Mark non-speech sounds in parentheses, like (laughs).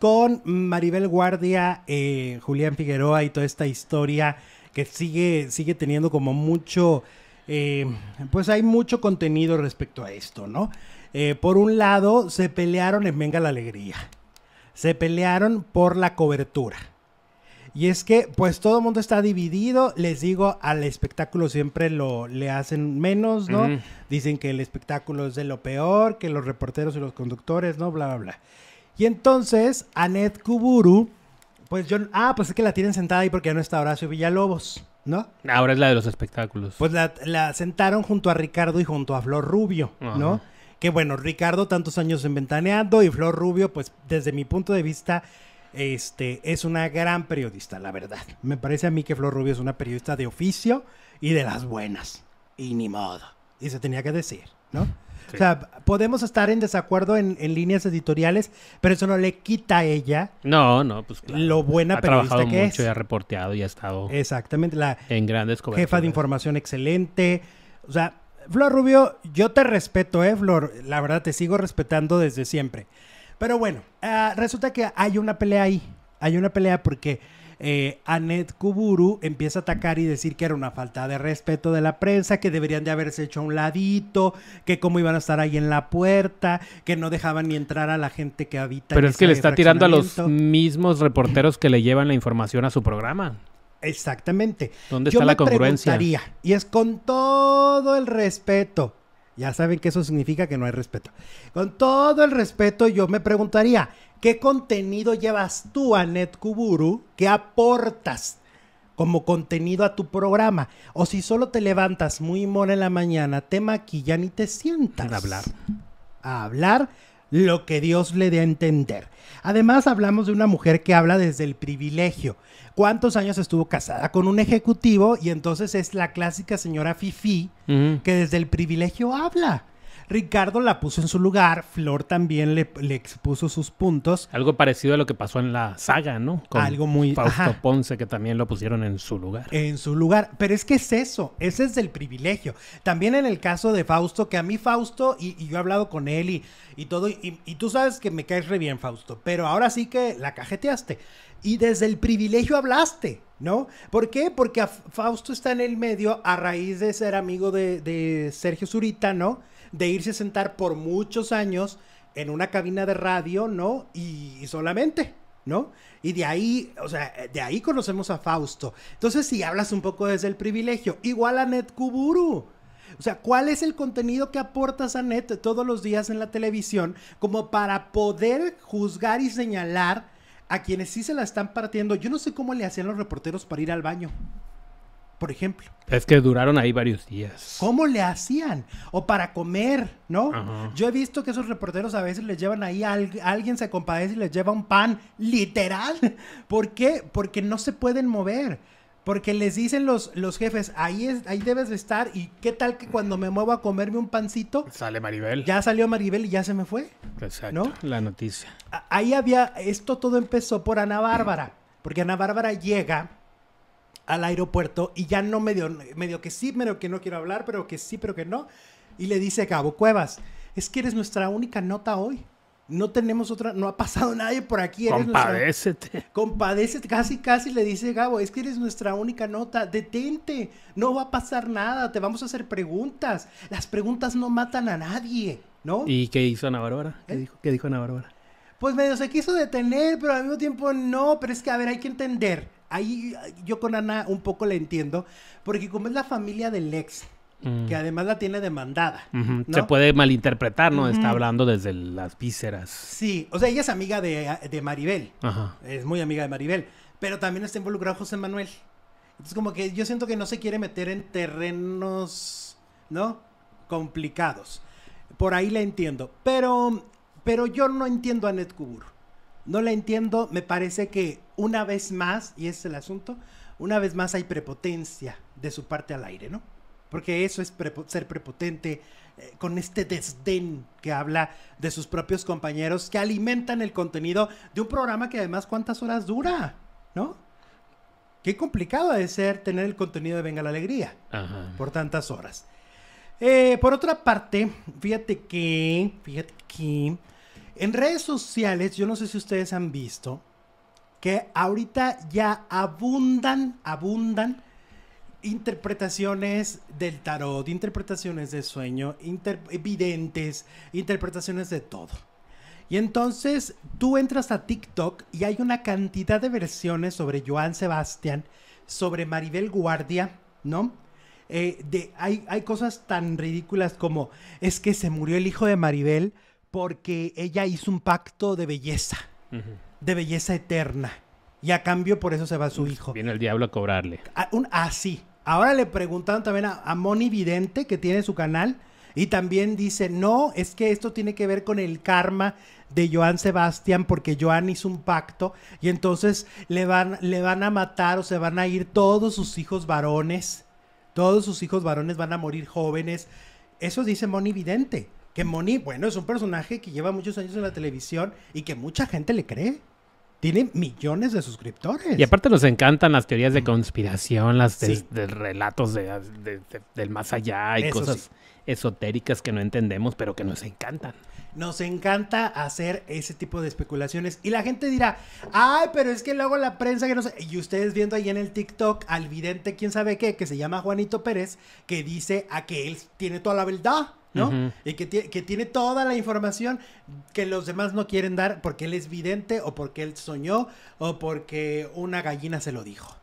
con Maribel Guardia, eh, Julián Figueroa y toda esta historia que sigue, sigue teniendo como mucho, eh, pues hay mucho contenido respecto a esto, ¿no? Eh, por un lado, se pelearon en Venga la Alegría, se pelearon por la cobertura. Y es que, pues todo el mundo está dividido. Les digo, al espectáculo siempre lo le hacen menos, ¿no? Dicen que el espectáculo es de lo peor, que los reporteros y los conductores, ¿no? Bla, bla, bla. Y entonces, Anet Kuburu, pues yo. Ah, pues es que la tienen sentada ahí porque ya no está Horacio Villalobos, ¿no? Ahora es la de los espectáculos. Pues la, sentaron junto a Ricardo y junto a Flor Rubio, ¿no? Que bueno, Ricardo tantos años en Ventaneando y Flor Rubio, pues desde mi punto de vista, este, es una gran periodista, la verdad. Me parece a mí que Flor Rubio es una periodista de oficio y de las buenas. Y ni modo. Y se tenía que decir, ¿no? O sea, podemos estar en desacuerdo en, líneas editoriales, pero eso no le quita a ella. No, no, pues claro. Lo buena ha periodista trabajado que mucho, Y ha reporteado y ha estado. Exactamente. La en grandes Jefa de información excelente. O sea, Flor Rubio, yo te respeto, ¿eh, Flor? La verdad, te sigo respetando desde siempre. Pero bueno, ah, resulta que hay una pelea ahí. Hay una pelea porque eh, Annette Kuburu empieza a atacar y decir que era una falta de respeto de la prensa, que deberían de haberse hecho a un ladito, que cómo iban a estar ahí en la puerta, que no dejaban ni entrar a la gente que habita. Pero es que le está tirando a los mismos reporteros que le llevan la información a su programa. Exactamente. ¿Dónde está la congruencia? Y es con todo el respeto ya saben que eso significa que no hay respeto. Con todo el respeto, yo me preguntaría, ¿qué contenido llevas tú, a Kuburu? ¿Qué aportas como contenido a tu programa? O si solo te levantas muy mona en la mañana, te maquillan y te sientas. A hablar. A hablar lo que Dios le dé a entender. Además, hablamos de una mujer que habla desde el privilegio cuántos años estuvo casada con un ejecutivo y entonces es la clásica señora Fifi que desde el privilegio habla. Ricardo la puso en su lugar, Flor también le, expuso sus puntos. Algo parecido a lo que pasó en la saga, ¿no? Con Algo muy... Fausto Ponce, que también lo pusieron en su lugar. En su lugar. Pero es que es eso, ese es el privilegio. También en el caso de Fausto, que a mí Fausto, y, yo he hablado con él y, todo, y, tú sabes que me caes re bien, Fausto, pero ahora sí que la cajeteaste. Y desde el privilegio hablaste. ¿No? ¿Por qué? Porque Fausto está en el medio a raíz de ser amigo de, de Sergio Zurita, ¿no? de irse a sentar por muchos años en una cabina de radio, ¿no? Y, solamente. ¿no? Y de ahí, o sea, de ahí conocemos a Fausto. Entonces, si hablas un poco desde el privilegio, igual a Net Kuburu. O sea, ¿cuál es el contenido que aportas a Net todos los días en la televisión como para poder juzgar y señalar a quienes sí se la están partiendo? Yo no sé cómo le hacían los reporteros para ir al baño por ejemplo. Es que duraron ahí varios días. ¿Cómo le hacían? O para comer, ¿no? Yo he visto que esos reporteros a veces les llevan ahí, alguien se compadece y les lleva un pan, literal. (laughs) ¿Por qué? Porque no se pueden mover. Porque les dicen los, los jefes, ahí, es, ahí debes de estar y qué tal que cuando me muevo a comerme un pancito... Sale Maribel. Ya salió Maribel y ya se me fue. Exacto. ¿no? La noticia. Ahí había, esto todo empezó por Ana Bárbara. Porque Ana Bárbara llega al aeropuerto y ya no medio, medio que sí, medio que no quiero hablar, pero que sí, pero que no. Y le dice a Gabo Cuevas, es que eres nuestra única nota hoy. No tenemos otra, no ha pasado nadie por aquí. Eres compadécete. compadécete, casi, casi le dice Gabo, es que eres nuestra única nota, detente, no va a pasar nada, te vamos a hacer preguntas. Las preguntas no matan a nadie, ¿no? ¿Y qué hizo Ana Bárbara? ¿Qué, ¿Eh? dijo, ¿Qué dijo Ana Bárbara? Pues medio se quiso detener, pero al mismo tiempo no, pero es que, a ver, hay que entender ahí yo con Ana un poco la entiendo, porque como es la familia del ex, mm. que además la tiene demandada. Se puede malinterpretar, ¿no? Está hablando desde las vísceras. Sí, o sea, ella es amiga de, Maribel. Ajá. Es muy amiga de Maribel. Pero también está involucrado José Manuel. Entonces, como que yo siento que no se quiere meter en terrenos, ¿no? Complicados. Por ahí la entiendo. Pero, pero yo no entiendo a Net Kubur. No la entiendo. Me parece que una vez más, y es el asunto, una vez más hay prepotencia de su parte al aire, ¿no? Porque eso es ser prepotente eh, con este desdén que habla de sus propios compañeros que alimentan el contenido de un programa que además cuántas horas dura, ¿no? Qué complicado de ser tener el contenido de Venga la Alegría por tantas horas. Eh, por otra parte, fíjate que, fíjate que en redes sociales, yo no sé si ustedes han visto, que ahorita ya abundan, abundan interpretaciones del tarot, interpretaciones de sueño, evidentes, interpretaciones de todo. Y entonces tú entras a TikTok y hay una cantidad de versiones sobre Joan Sebastián, sobre Maribel Guardia, ¿no? Eh, de, hay, hay cosas tan ridículas como es que se murió el hijo de Maribel porque ella hizo un pacto de belleza de belleza eterna. Y a cambio por eso se va su hijo. Viene el diablo a cobrarle. Así. Ah, ah, Ahora le preguntaron también a, Moni Vidente, que tiene su canal, y también dice, no, es que esto tiene que ver con el karma de Joan Sebastián, porque Joan hizo un pacto, y entonces le van, le van a matar o se van a ir todos sus hijos varones. Todos sus hijos varones van a morir jóvenes. Eso dice Moni Vidente. Que Moni, bueno, es un personaje que lleva muchos años en la televisión y que mucha gente le cree. Tiene millones de suscriptores. Y aparte nos encantan las teorías de mm. conspiración, las de, relatos de, del más allá y cosas esotéricas que no entendemos, pero que nos encantan. Nos encanta hacer ese tipo de especulaciones. Y la gente dirá, ay, pero es que luego la prensa que no sé. Y ustedes viendo ahí en el TikTok al vidente, quién sabe qué, que se llama Juanito Pérez, que dice a que él tiene toda la verdad ¿no? Y que, que, tiene toda la información que los demás no quieren dar porque él es vidente o porque él soñó o porque una gallina se lo dijo.